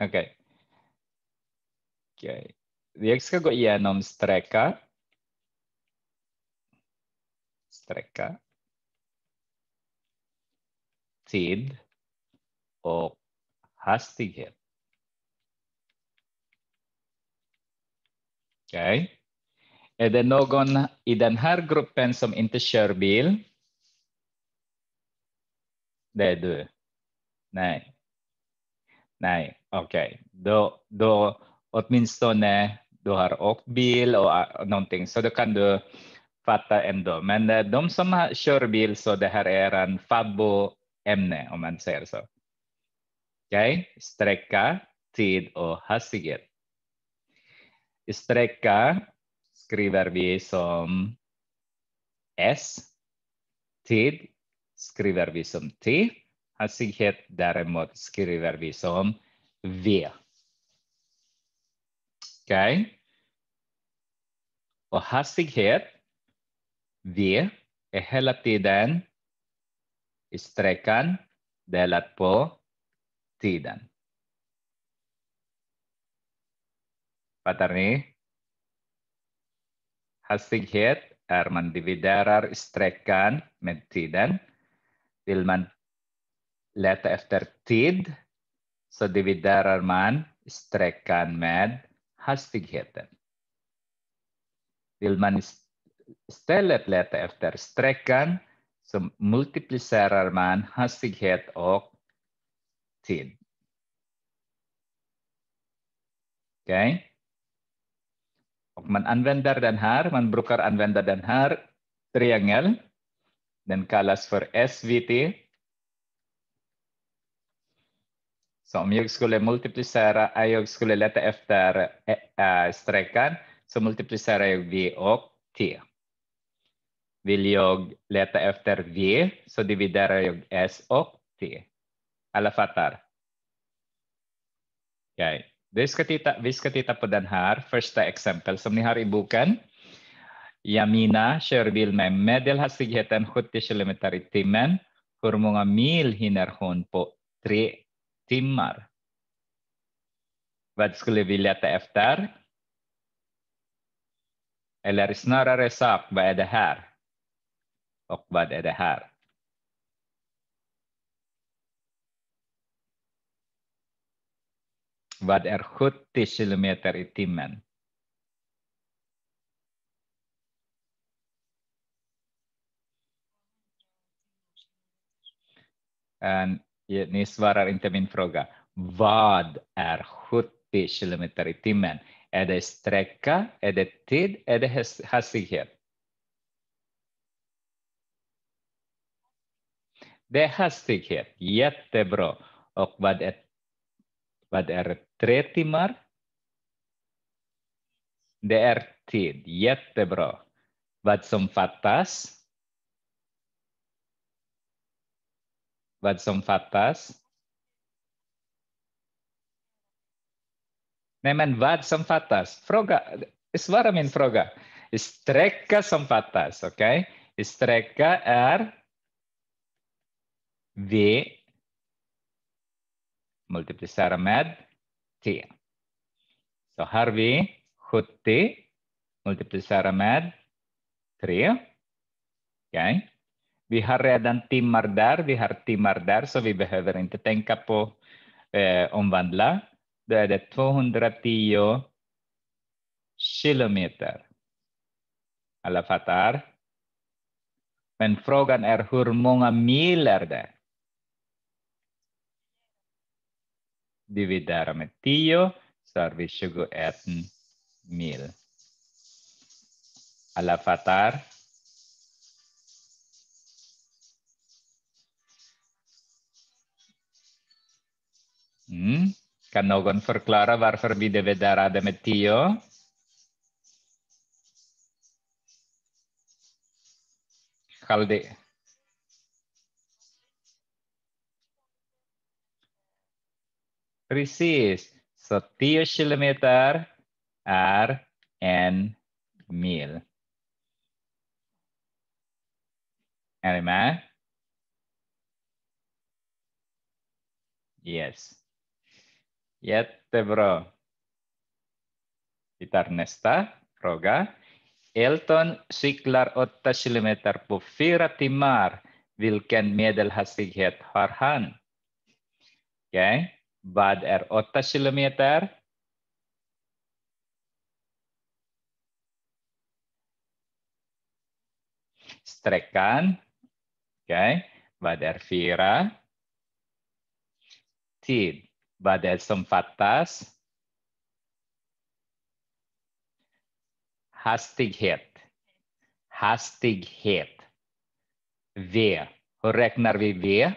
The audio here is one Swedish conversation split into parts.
Okej. Okay. okay. Jag ska gå igenom sträcka. Sträcka. Tid och hastighet. Okej. Okay. Är det någon i den här gruppen som inte kör bil? Det är du. Nej. Nej, okej. Okay. Då, då åtminstone du har åkt bil äh, och någonting så då kan du fatta ändå. Men äh, de som har, kör bil så det här är en fabbo-ämne om man säger så. Okej, okay. sträcka, tid och hastighet. Sträcka skriver vi som S. Tid skriver vi som T. Hastighet däremot skriver vi som V. Okej? Okay. Och hastighet, V, är e hela tiden e sträckan delat på tiden. Fattar ni? Hastighet er man dividerar med tiden. Vil man leta efter tid. Så dividerar man sträckan med hastigheten. Vill man istället leta efter sträckan så multiplicerar man hastighet och tid. Okay. Och man använder den här, man brukar använda den här triangeln. Den kallas för SVT, Så om jag skulle multiplicera, eh, jag skulle leta efter äh, sträckan, så multiplicerar jag V och T. Vill jag leta efter V så dividerar jag S och T. Alla fattar? Okay. Vi, ska titta, vi ska titta på den här första exempel som ni har i boken. Jamina kör bil med medelhastigheten 70 km i timmen. Hur många mil hinner hon på tre timmar. Vad skulle vi leta efter? Eller snarare sagt, vad är det här? Och vad är det här? Vad är 70 kilometer i timmen? And ni svarar inte min fråga. Vad är 70 km i timmen? Är det sträcka, är det tid, är det hastighet? Det är hastighet, jättebra. Och vad är, vad är tre timmar? Det är tid, jättebra. Vad som fattas? Vad som fattas? Nej, men vad som fattas? Fråga. Svara min fråga. Sträcka som fattas, okej? Okay? Sträcka är V multiplicera med T. Så har vi 70 multiplicera med 3. Okej. Okay vi har redan timmar där, vi har timmar där, så vi behöver inte tänka på eh, omvandla. Då är det 210 kilometer. Alla fattar? Men frågan är hur många mil är det? Dividera med 10 så har vi 21 mil. Alla fattar? Mm. Kan någon förklara varför vi dividerade med tio? Kalde. Precis. Så tio kilometer är en mil. Är ni med? Yes jättebra. Vi tar nästa fråga. Elton cyklar 8 km på 4 timmar. Vilken medelhastighet har han? Okay. Vad är er 8 km? Sträckan. Okay. Vad är 4? Tid. Vad det är som fattas? hastighet, hastighet. V. Hur räknar vi V?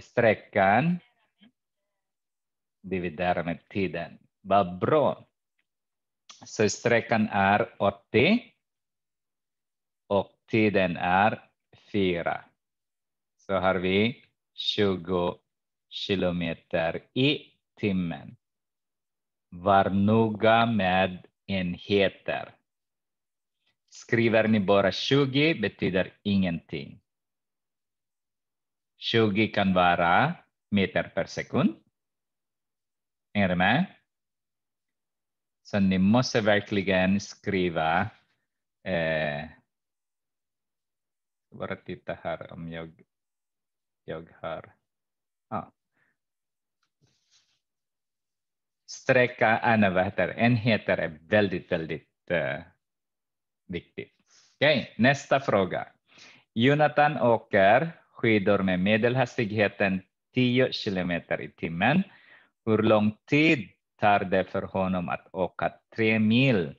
Sträckan dividerar med tiden. Vad bra. Så sträckan är 80 och tiden är fyra. Så har vi 20 kilometer i timmen. Var noga med enheter. Skriver ni bara 20 betyder ingenting. 20 kan vara meter per sekund. Är ni med? Så ni måste verkligen skriva eh, bara titta här om jag, jag har ah. sträcka använder. Enheter är väldigt, väldigt uh, eh, viktigt. okay. nästa fråga. Jonathan åker skidor med medelhastigheten 10 kilometer i timmen. Hur lång tid tar det för honom att åka tre mil?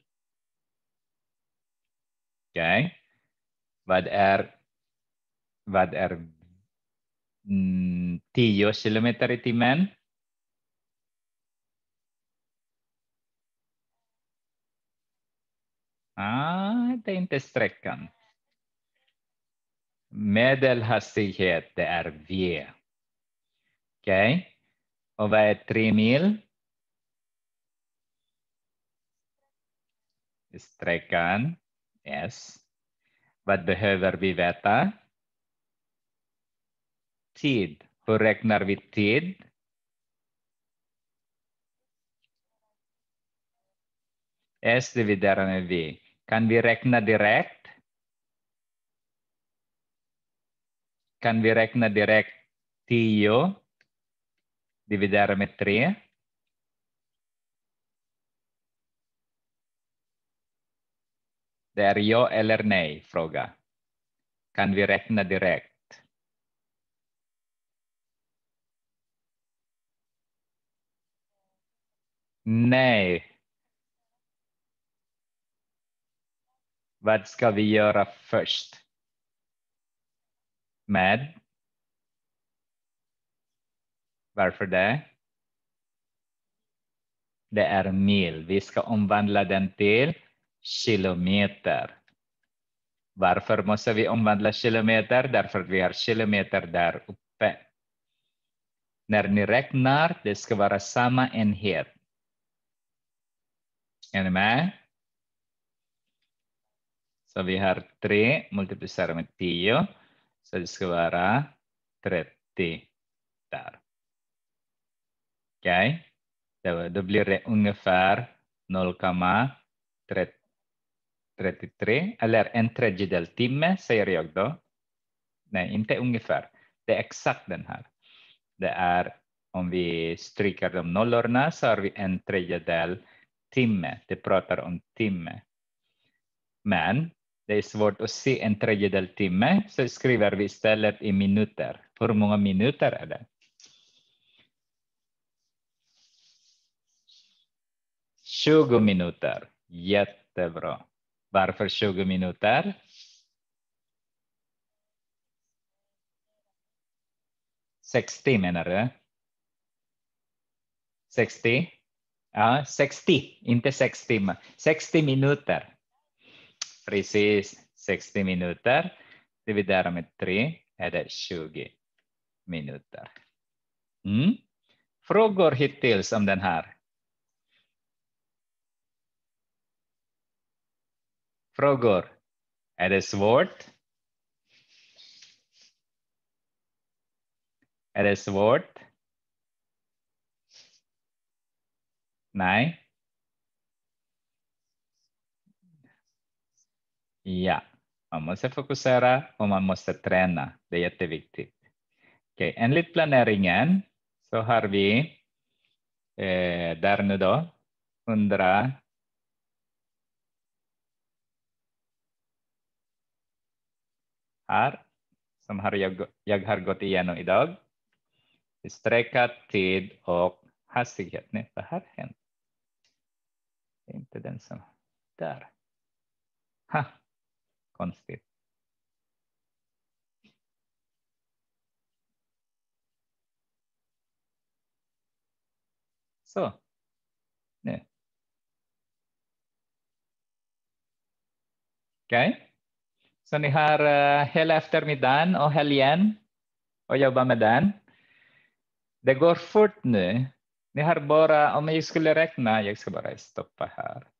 Okay. Vad är vad är 10 mm, kilometer i timmen? Ah, det är inte sträckan. Medelhastighet, det är V. Okej. Okay. Och vad är tre mil? Sträckan. Yes. Vad behöver vi veta? tid. Hur räknar vi tid? S dividerar med V. Kan vi räkna direkt? Kan vi räkna direkt 10 dividerat med 3? Det är ja eller nej fråga. Kan vi räkna direkt? Nej. Vad ska vi göra först? Med? Varför det? Det är mil. Vi ska omvandla den till kilometer. Varför måste vi omvandla kilometer? Därför att vi har kilometer där uppe. När ni räknar, det ska vara samma enhet. Är ni med? Så vi har 3 multiplicerat med 10, så det ska vara 30 där. Okej, okay. då blir det ungefär 0,33 eller en tredjedel timme säger jag då. Nej, inte ungefär. Det är exakt den här. Det är om vi stryker de nollorna så har vi en tredjedel timme, de pratar om timme. Men det är svårt att se en tredjedel timme, så skriver vi istället i minuter. Hur många minuter är det? Tjugo minuter. Jättebra. Varför 20 minuter? Sextio menar du? 60? Ja, 60, inte 60, timmar. 60 minuter. Precis, 60 minuter. Dividera med 3 är det 20 minuter. Mm. Frågor hittills om den här? Frågor? Är det svårt? Är det svårt? Nej. Ja, man måste fokusera och man måste träna. Det är jätteviktigt. Okay. Enligt planeringen så har vi eh, där nu då 100 här som har jag, jag har gått igenom idag. Sträcka, tid och hastighet. Nej, vad har hänt? Det är inte den som där. Ha, konstigt. Så. Nu. Okej. Okay. Så ni har uh, hela eftermiddagen och helgen att jobba med den. Det går fort nu. Ni har bara, om jag skulle räkna, jag ska bara stoppa här.